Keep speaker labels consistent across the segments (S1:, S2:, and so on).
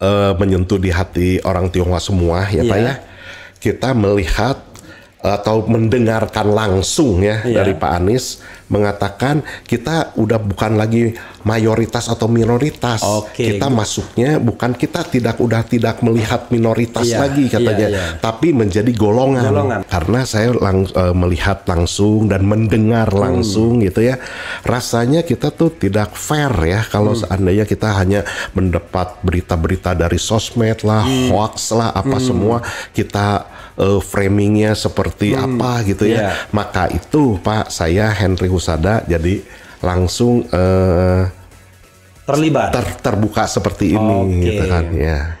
S1: uh, menyentuh di hati orang Tionghoa semua ya yeah. Pak iya. ya. Kita melihat atau mendengarkan langsung ya yeah. dari Pak Anies mengatakan kita udah bukan lagi mayoritas atau minoritas. Okay. Kita masuknya bukan kita tidak udah tidak melihat minoritas yeah. lagi iya, katanya, yeah, yeah. tapi menjadi golongan. golongan. Karena saya lang uh, melihat langsung dan mendengar hmm. langsung gitu ya. Rasanya kita tuh tidak fair ya kalau hmm. seandainya kita hanya mendapat berita-berita dari sosmed lah, hmm. hoax lah apa hmm. semua kita uh, framingnya seperti hmm. apa gitu ya. Iya. Maka itu Pak saya Henry Husada jadi langsung uh, terlibat ter, terbuka seperti ini okay. gitu kan ya.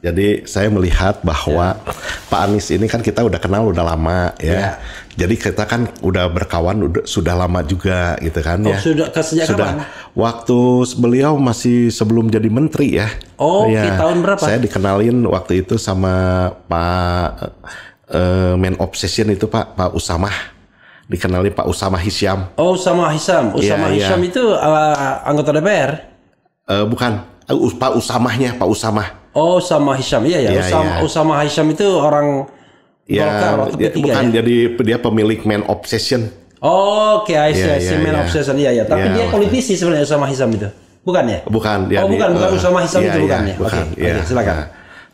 S1: Jadi saya melihat bahwa ya. Pak Anies ini kan kita udah kenal udah lama ya. ya. Jadi kita kan udah berkawan udah sudah lama juga gitu kan oh, ya. Sudah sejak sudah, kapan? Waktu beliau masih sebelum jadi menteri ya. Oh, ya. tahun berapa? Saya dikenalin waktu itu sama Pak uh, Men Obsession itu Pak Pak Usamah Dikenalin Pak Usamah Hisyam.
S2: Oh, Usamah Hisyam. Ya, Usamah ya, Hisyam ya. itu
S1: uh, anggota DPR? Uh, eh, bukan, uh, Pak Usamahnya, Pak Usamah.
S2: Oh, sama Hisham. Iya ya, ya, Usam, ya. Usama Hisham itu orang
S1: ya, Golkar waktu dia, bukan, ya. Jadi dia pemilik Man Obsession.
S2: Oh, oke, okay, I see, yeah, iya, iya, Man yeah. Obsession. Iya ya, tapi yeah, dia politisi sebenarnya Usama Hisham itu. Bukan ya?
S1: Bukan. Ya, oh, bukan, di, bukan uh, Usama Hisham yeah, itu bukan iya, ya. Oke, okay, yeah, okay, silakan. Nah,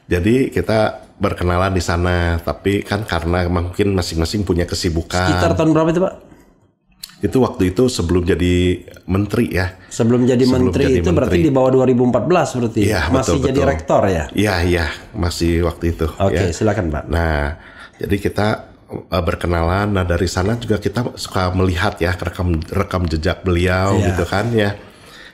S1: jadi kita berkenalan di sana, tapi kan karena mungkin masing-masing punya kesibukan. Sekitar tahun berapa itu, Pak? itu waktu itu sebelum jadi menteri ya.
S2: Sebelum jadi sebelum menteri jadi itu menteri. berarti di bawah 2014 berarti. Ya, masih betul, jadi betul. rektor ya.
S1: Iya, iya, masih waktu itu. Oke, okay, ya. silakan, Pak. Nah, jadi kita eh, berkenalan. Nah, dari sana juga kita suka melihat ya rekam rekam jejak beliau ya. gitu kan ya.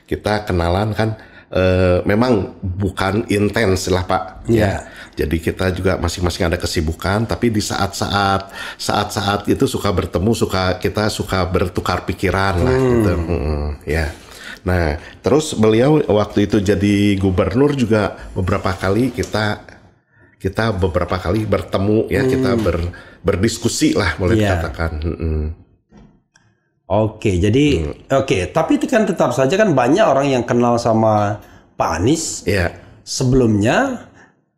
S1: Kita kenalan kan uh, memang bukan intens lah Pak. Iya. Ya. Jadi kita juga masing-masing ada kesibukan, tapi di saat-saat saat-saat itu suka bertemu, suka kita suka bertukar pikiran lah hmm. gitu. Hmm, ya. Nah, terus beliau waktu itu jadi gubernur juga beberapa kali kita kita beberapa kali bertemu ya, hmm. kita ber berdiskusi lah boleh yeah. dikatakan. Hmm. Oke, jadi hmm.
S2: oke, tapi itu kan tetap saja kan banyak orang yang kenal sama Pak Anies yeah. sebelumnya,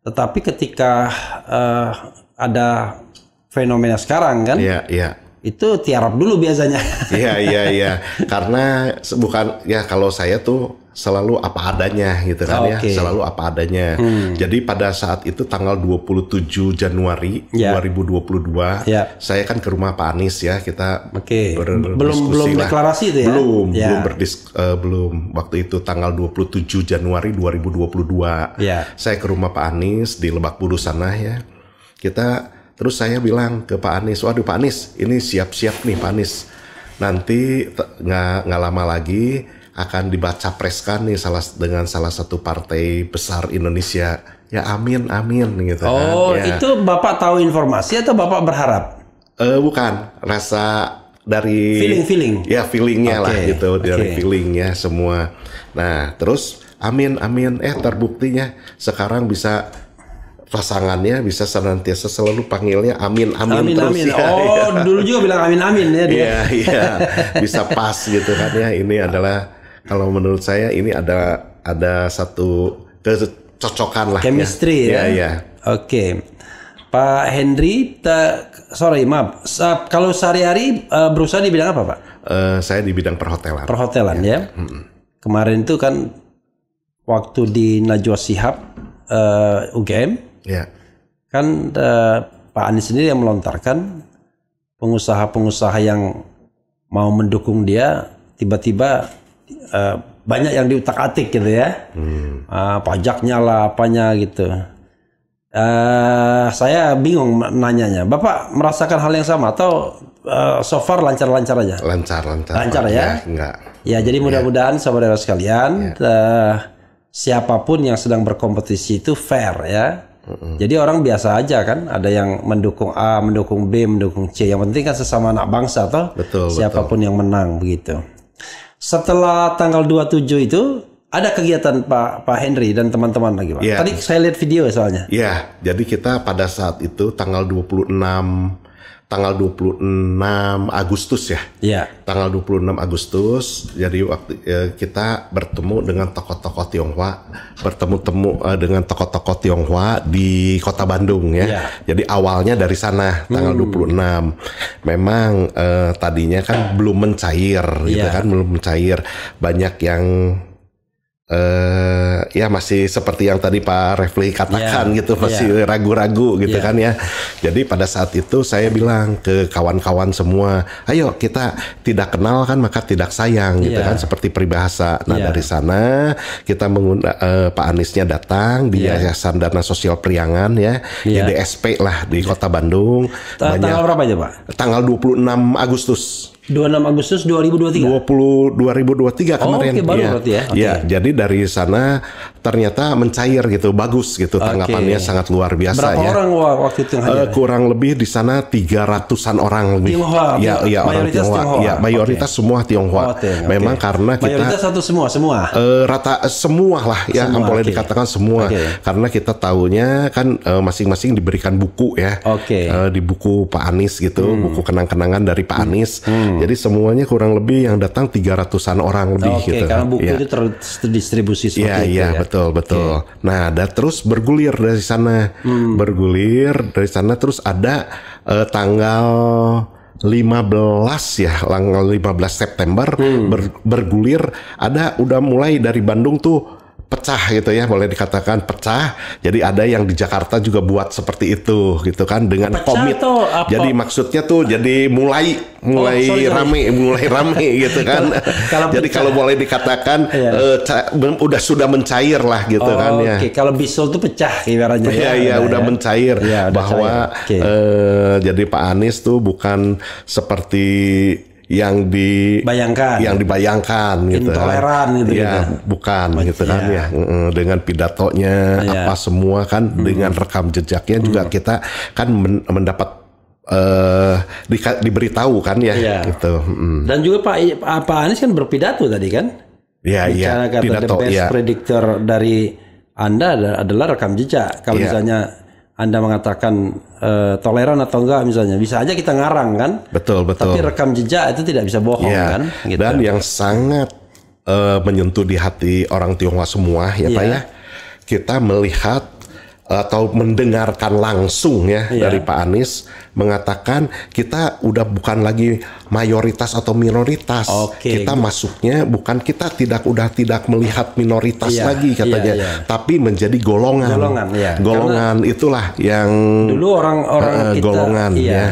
S2: tetapi ketika uh, ada
S1: fenomena sekarang kan, yeah, yeah. itu tiarap dulu biasanya. Iya, iya, iya, karena bukan ya kalau saya tuh selalu apa adanya gitu kan okay. ya, selalu apa adanya. Hmm. Jadi pada saat itu tanggal 27 Januari yeah. 2022, yeah. saya kan ke rumah Pak Anies ya, kita okay. berdiskusi belum belum lah. deklarasi
S2: itu ya. Belum, yeah. belum berdis
S1: uh, belum waktu itu tanggal 27 Januari 2022. Yeah. Saya ke rumah Pak Anies di Lebak Bulus sana ya. Kita terus saya bilang ke Pak Anies, "Waduh Pak Anies, ini siap-siap nih Pak Anies. Nanti nggak nggak lama lagi akan dibaca preskan nih salah dengan salah satu partai besar Indonesia. Ya amin amin gitu oh, kan. Oh, ya. itu Bapak tahu informasi atau Bapak berharap? Eh uh, bukan, rasa dari feeling feeling. Ya feelingnya okay. lah gitu, okay. dari feelingnya semua. Nah, terus amin amin eh terbuktinya sekarang bisa pasangannya bisa senantiasa selalu panggilnya amin amin, amin terus amin. Ya, oh ya. dulu juga bilang amin amin ya dia. Iya iya bisa pas gitu kan ya ini adalah kalau menurut saya ini ada ada satu kecocokan lah. Ya. Chemistry ya. Ya, ya. Oke. Okay. Pak Henry, ta,
S2: sorry maaf. Sa, kalau sehari-hari uh, berusaha di bidang apa, Pak? Uh, saya di bidang perhotelan. Perhotelan ya. ya? Hmm. Kemarin itu kan waktu di Najwa Sihab uh, eh, UGM, ya. kan uh, Pak Anies sendiri yang melontarkan pengusaha-pengusaha yang mau mendukung dia tiba-tiba Eh, banyak yang diutak-atik gitu ya. Hmm. Uh, pajaknya lah apanya gitu. Uh, saya bingung nanyanya. Bapak merasakan hal yang sama atau uh, so far lancar-lancar aja? Lancar-lancar. Lancar ya? ya enggak. Ya, jadi ya. mudah-mudahan yeah. saudara sekalian yeah. Ya. uh, siapapun yang sedang berkompetisi itu fair ya. Jadi orang biasa aja kan, ada yang mendukung A, mendukung B, mendukung C. Yang penting kan sesama anak bangsa atau Siapapun betul. yang menang begitu setelah tanggal 27 itu ada kegiatan Pak Pak Henry dan teman-teman lagi Pak. Yeah. Tadi
S1: saya lihat video soalnya. Iya, yeah. jadi kita pada saat itu tanggal 26 tanggal 26 Agustus ya. Iya. Tanggal 26 Agustus jadi waktu eh, kita bertemu dengan tokoh-tokoh Tionghoa, bertemu-temu eh, dengan tokoh-tokoh Tionghoa di Kota Bandung ya. ya. Jadi awalnya dari sana tanggal hmm. 26. Memang eh, tadinya kan belum mencair gitu iya. kan, belum mencair. Banyak yang eh uh, ya masih seperti yang tadi Pak Refli katakan yeah, gitu ya. masih ragu-ragu yeah. gitu yeah. kan ya. Jadi pada saat itu saya bilang ke kawan-kawan semua, ayo kita tidak kenal kan maka tidak sayang gitu yeah. kan seperti peribahasa. Nah yeah. dari sana kita mengundang uh, Pak Aniesnya datang di yeah. Yayasan Dana Sosial Priangan ya, yeah. YDSP ya. lah di Kota Bandung. Ta tanggal berapa aja Pak? Tanggal 26 Agustus. 26 Agustus 2023. 20 2023 kemarin. Oh, okay, baru ya. berarti ya. Okay. Ya, jadi dari sana ternyata mencair gitu, bagus gitu tanggapannya okay. sangat luar biasa Berapa ya. orang
S2: waktu itu hadir? Uh,
S1: kurang lebih di sana 300-an orang lebih. Tionghoa. Ya, ya orang Tionghoa. Tionghoa. Ya, mayoritas okay. semua Tionghoa. Oh, okay. Memang okay. karena kita Mayoritas satu semua, semua. Uh, rata eh, semua lah ya, semua, boleh okay. dikatakan semua. Okay. Karena kita tahunya kan masing-masing uh, diberikan buku ya. Oke. Okay. Uh, di buku Pak Anies gitu, hmm. buku kenang-kenangan dari Pak hmm. Anies. Hmm. Hmm. Jadi semuanya kurang lebih yang datang 300-an orang lebih okay, gitu. Oke, karena buku ya. itu terdistribusi seperti iya, iya, ya, itu ya. Iya, betul, betul. Okay. Nah, ada terus bergulir dari sana. Hmm. Bergulir dari sana terus ada uh, tanggal 15 ya, tanggal 15 September hmm. ber, bergulir ada udah mulai dari Bandung tuh pecah gitu ya boleh dikatakan pecah jadi ada yang di Jakarta juga buat seperti itu gitu kan dengan pecah komit tuh, apa? jadi maksudnya tuh jadi mulai oh, mulai oh, rame mulai rame gitu kan kalau, kalau jadi pecah. kalau boleh dikatakan ya. uh, udah sudah mencair lah gitu oh, kan ya okay. kalau bisul tuh pecah ibaratnya iya, ya ya, ya udah ya. mencair ya, udah bahwa cair. okay. uh, eh, jadi Pak Anies tuh bukan seperti yang di bayangkan yang dibayangkan gitu kan. intoleran gitu ya gitu. bukan Baik, iya. gitu kan ya, ya. dengan pidatonya ya. apa semua kan hmm. dengan rekam jejaknya juga hmm. kita kan mendapat eh di, diberitahu kan ya, ya. gitu hmm. dan juga Pak apa Anies kan
S2: berpidato tadi kan ya iya, iya. pidato the best ya. predictor dari Anda adalah rekam jejak kalau ya. misalnya anda mengatakan uh, toleran atau enggak misalnya.
S1: Bisa aja kita ngarang kan? Betul, betul. Tapi rekam jejak itu tidak bisa bohong yeah. kan? Gitu. Dan yang sangat uh, menyentuh di hati orang Tionghoa semua ya yeah. Pak iya. ya. Kita melihat atau mendengarkan langsung ya yeah. dari Pak Anies mengatakan kita udah bukan lagi mayoritas atau minoritas. Okay. Kita masuknya bukan kita tidak udah tidak melihat minoritas yeah. lagi iya, katanya, yeah, yeah. tapi menjadi golongan. Golongan, yeah. golongan itulah yang dulu orang-orang uh, eh, kita golongan iya. ya.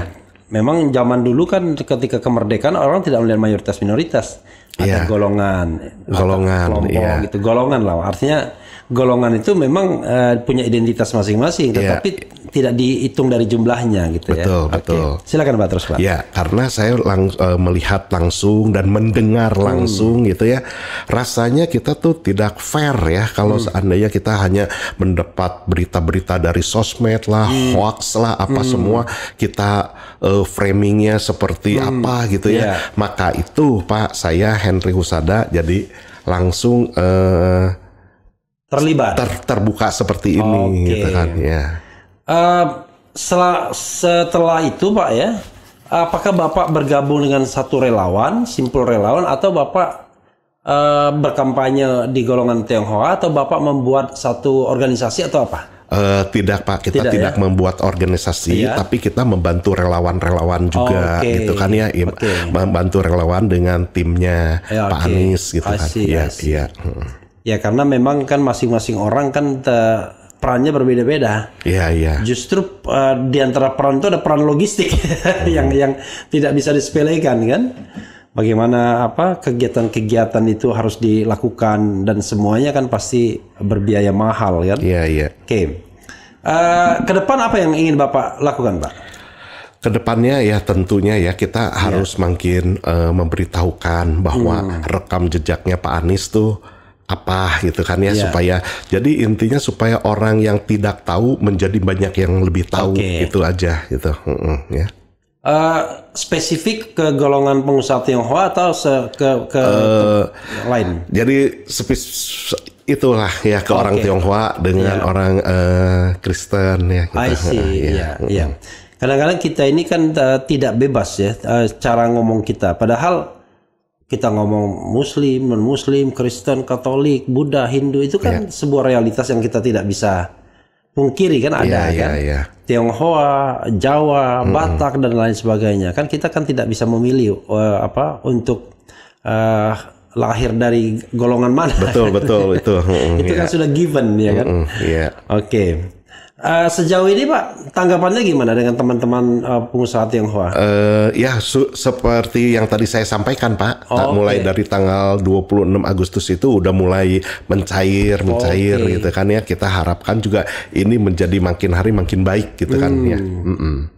S2: Memang zaman dulu kan ketika kemerdekaan orang tidak melihat mayoritas minoritas. Ada yeah. golongan, golongan, kelompok yeah. gitu, golongan lah. Artinya golongan itu memang uh, punya identitas masing-masing, iya. tetapi yeah. tidak dihitung dari jumlahnya gitu betul, ya. Betul, betul.
S1: Okay. Silakan Pak terus Pak. Ya, karena saya lang uh, melihat langsung dan mendengar hmm. langsung hmm. gitu ya, rasanya kita tuh tidak fair ya kalau hmm. seandainya kita hanya mendapat berita-berita dari sosmed lah, hmm. hoax lah, apa hmm. semua kita uh, framingnya seperti hmm. apa gitu ya. Iya. Maka itu Pak, saya Henry Husada jadi langsung uh, terlibat ter, terbuka seperti ini okay. gitu kan ya uh,
S2: eh, setelah setelah itu pak ya apakah bapak bergabung dengan satu relawan simpul relawan atau bapak uh, berkampanye di golongan Tionghoa atau bapak membuat satu organisasi atau
S1: apa Uh, tidak pak, kita tidak, tidak ya? membuat organisasi, ya. tapi kita membantu relawan-relawan juga, oh, okay. gitu kan ya, okay. membantu relawan dengan timnya ya, Pak okay. Anies gitu kan, iya, iya. Hmm.
S2: Ya karena memang kan masing-masing orang kan perannya berbeda-beda. Iya iya. Justru uh, di antara peran itu ada peran logistik hmm. yang yang tidak bisa disepelekan kan. Bagaimana apa kegiatan-kegiatan itu harus dilakukan dan semuanya kan pasti berbiaya mahal kan? Iya
S1: iya. Oke. Okay. Uh, eh, ke depan apa yang ingin Bapak lakukan, Pak? Kedepannya ya tentunya ya kita harus yeah. makin uh, memberitahukan bahwa hmm. rekam jejaknya Pak Anies tuh apa gitu kan ya yeah. supaya jadi intinya supaya orang yang tidak tahu menjadi banyak yang lebih tahu okay. itu aja gitu mm -hmm, ya
S2: uh, spesifik ke golongan pengusaha Tionghoa atau ke ke uh,
S1: lain jadi spes itulah ya ke okay. orang Tionghoa dengan yeah. orang uh, Kristen ya gitu. I see ya yeah. yeah. yeah. kadang-kadang kita ini kan
S2: uh, tidak bebas ya uh, cara ngomong kita padahal kita ngomong muslim, non muslim, Kristen, Katolik, Buddha, Hindu itu kan yeah. sebuah realitas yang kita tidak bisa pungkiri kan ada yeah, ya, kan. Yeah, Tionghoa, Jawa, mm. Batak dan lain sebagainya. Kan kita kan tidak bisa memilih uh, apa untuk uh, lahir dari golongan mana. Betul, betul itu. itu kan ya. sudah given ya kan. Mm hmm
S1: yeah. Oke. Okay.
S2: Uh, sejauh ini Pak, tanggapannya gimana dengan teman-teman uh, pengusaha Tionghoa?
S1: Uh, ya, seperti yang tadi saya sampaikan Pak, oh, mulai okay. dari tanggal 26 Agustus itu udah mulai mencair, oh, mencair okay. gitu kan ya. Kita harapkan juga ini menjadi makin hari makin baik gitu hmm. kan ya. Mm -mm.